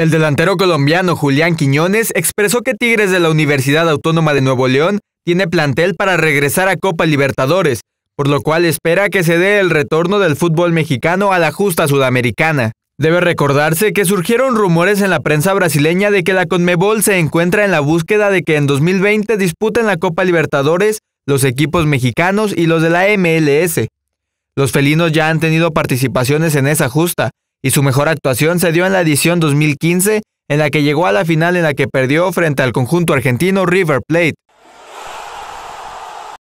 El delantero colombiano Julián Quiñones expresó que Tigres de la Universidad Autónoma de Nuevo León tiene plantel para regresar a Copa Libertadores, por lo cual espera que se dé el retorno del fútbol mexicano a la justa sudamericana. Debe recordarse que surgieron rumores en la prensa brasileña de que la Conmebol se encuentra en la búsqueda de que en 2020 disputen la Copa Libertadores los equipos mexicanos y los de la MLS. Los felinos ya han tenido participaciones en esa justa, y su mejor actuación se dio en la edición 2015, en la que llegó a la final en la que perdió frente al conjunto argentino River Plate.